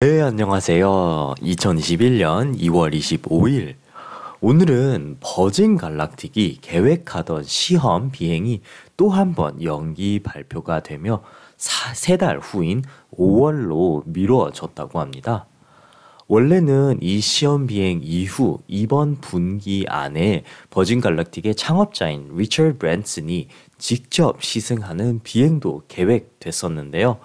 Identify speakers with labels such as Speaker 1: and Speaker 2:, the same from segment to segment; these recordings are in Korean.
Speaker 1: 네, 안녕하세요. 2021년 2월 25일. 오늘은 버진 갈락틱이 계획하던 시험 비행이 또 한 번 연기 발표가 되며 세달 후인 5월로 미뤄졌다고 합니다. 원래는 이 시험 비행 이후 이번 분기 안에 버진 갈락틱의 창업자인 리처드 브랜슨이 직접 시승하는 비행도 계획됐었는데요.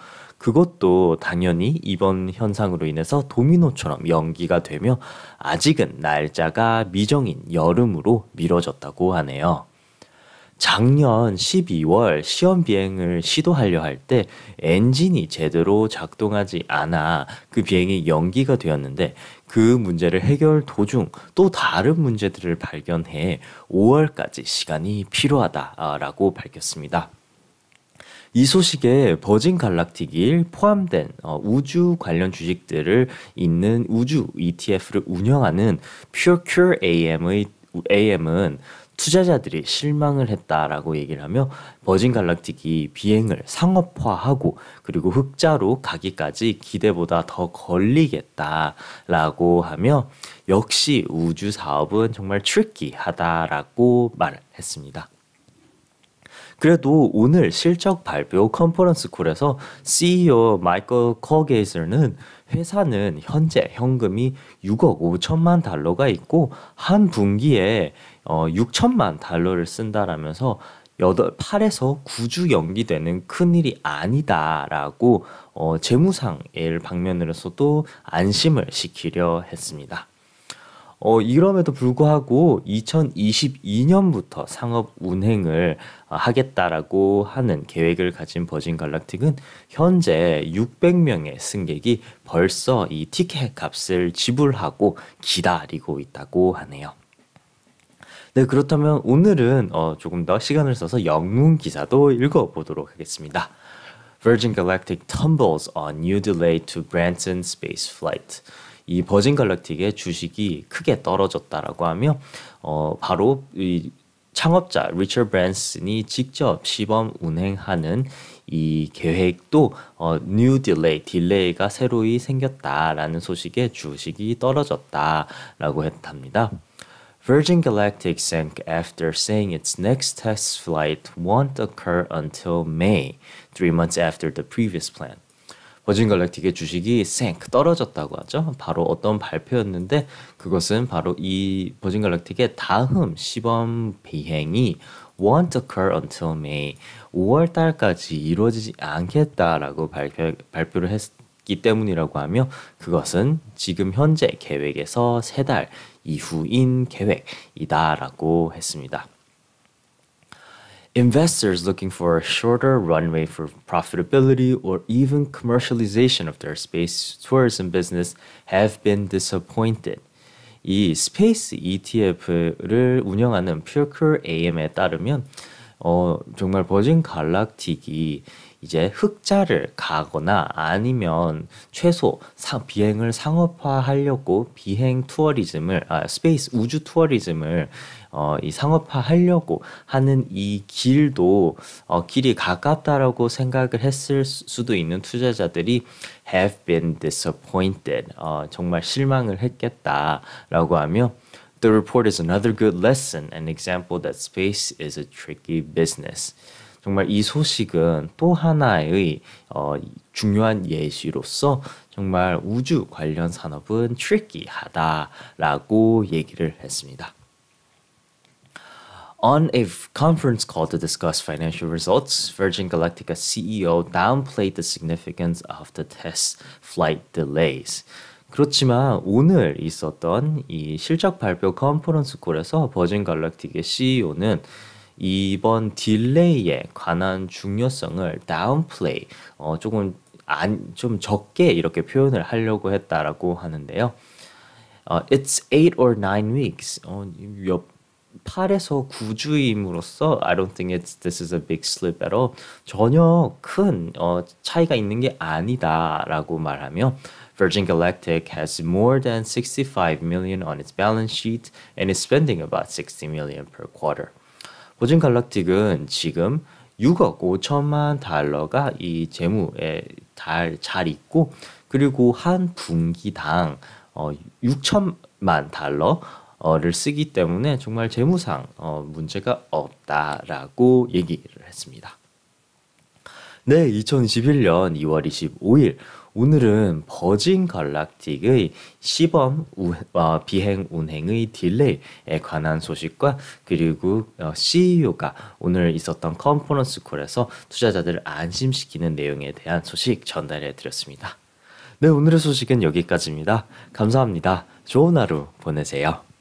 Speaker 1: 그것도 당연히 이번 현상으로 인해서 도미노처럼 연기가 되며 아직은 날짜가 미정인 여름으로 미뤄졌다고 하네요. 작년 12월 시험 비행을 시도하려 할 때 엔진이 제대로 작동하지 않아 그 비행이 연기가 되었는데 그 문제를 해결 도중 또 다른 문제들을 발견해 5월까지 시간이 필요하다라고 밝혔습니다. 이 소식에 버진 갈락틱이 포함된 어, 우주 관련 주식들을 있는 우주 ETF를 운영하는 퓨어큐 AM의 AM은 투자자들이 실망을 했다라고 얘기를 하며 버진 갈락틱이 비행을 상업화하고 그리고 흑자로 가기까지 기대보다 더 걸리겠다라고 하며 역시 우주 사업은 정말 트리키하다라고 말했습니다. 그래도 오늘 실적 발표 컨퍼런스 콜에서 CEO 마이클 커게이슬는 회사는 현재 현금이 6억 5천만 달러가 있고 한 분기에 어 6천만 달러를 쓴다라면서 8, 8에서 9주 연기되는 큰일이 아니다라고 어 재무상일 방면으로서도 안심을 시키려 했습니다. 어, 이럼에도 불구하고 2022년부터 상업 운행을 하겠다라고 하는 계획을 가진 버진 갈락틱은 현재 600명의 승객이 벌써 이 티켓 값을 지불하고 기다리고 있다고 하네요. 네, 그렇다면 오늘은 어, 조금 더 시간을 써서 영문 기사도 읽어보도록 하겠습니다. Virgin Galactic tumbles on new delay to Branson space flight. 이 버진 갈락틱의 주식이 크게 떨어졌다라고 하며 어, 바로 이 창업자 리처 브랜슨이 직접 시범 운행하는 이 계획도 어, 뉴 딜레이, 딜레이가 새로이 생겼다라는 소식에 주식이 떨어졌다라고 했답니다. Virgin Galactic sank after saying its next test flight won't occur until May, three months after the previous plan. 버진 갈락틱의 주식이 쌩 떨어졌다고 하죠. 바로 어떤 발표였는데 그것은 바로 이 버진 갈락틱의 다음 시범 비행이 won't occur until May 5월 달까지 이루어지지 않겠다라고 발표, 발표를 했기 때문이라고 하며 그것은 지금 현재 계획에서 세 달 이후인 계획이다라고 했습니다. Investors looking for a shorter runway for profitability or even commercialization of their space tourism business have been disappointed. 이 스페이스 ETF를 운영하는 퓨어클 AM에 따르면 어, 정말 버진 갈락틱이 이제 흑자를 가거나 아니면 최소 비행을 상업화하려고 비행 투어리즘을 아, 스페이스 우주 투어리즘을 어, 이 상업화하려고 하는 이 길도 어, 길이 가깝다라고 생각을 했을 수도 있는 투자자들이 have been disappointed 어, 정말 실망을 했겠다라고 하며 The report is another good lesson, an example that space is a tricky business. 정말 이 소식은 또 하나의 어, 중요한 예시로서 정말 우주 관련 산업은 트리키하다라고 얘기를 했습니다. On a conference call to discuss financial results, Virgin Galactica CEO downplayed the significance of the test flight delays. 그렇지만 오늘 있었던 이 실적 발표 컨퍼런스 콜에서 버진 갈락틱의 CEO는 이번 딜레이에 관한 중요성을 downplay 어, 조금 안, 좀 적게 이렇게 표현을 하려고 했다라고 하는데요. 어, it's eight or nine weeks. 어, 옆 8에서 9주임으로써 I don't think it's this is a big slip at all. 전혀 큰 어, 차이가 있는 게 아니다라고 말하며 Virgin Galactic has more than 65 million on its balance sheet and is spending about 60 million per quarter. 버진 갈락틱은 지금 6억 5천만 달러가 이 재무에 달, 잘 있고 그리고 한 분기당 어, 6천만 달러를 쓰기 때문에 정말 재무상 어, 문제가 없다라고 얘기를 했습니다. 네, 2021년 2월 25일 오늘은 버진 갈락틱의 시범 우, 어, 비행 운행의 딜레이에 관한 소식과 그리고 어, CEO가 오늘 있었던 컨퍼런스 콜에서 투자자들을 안심시키는 내용에 대한 소식 전달해 드렸습니다. 네, 오늘의 소식은 여기까지입니다. 감사합니다. 좋은 하루 보내세요.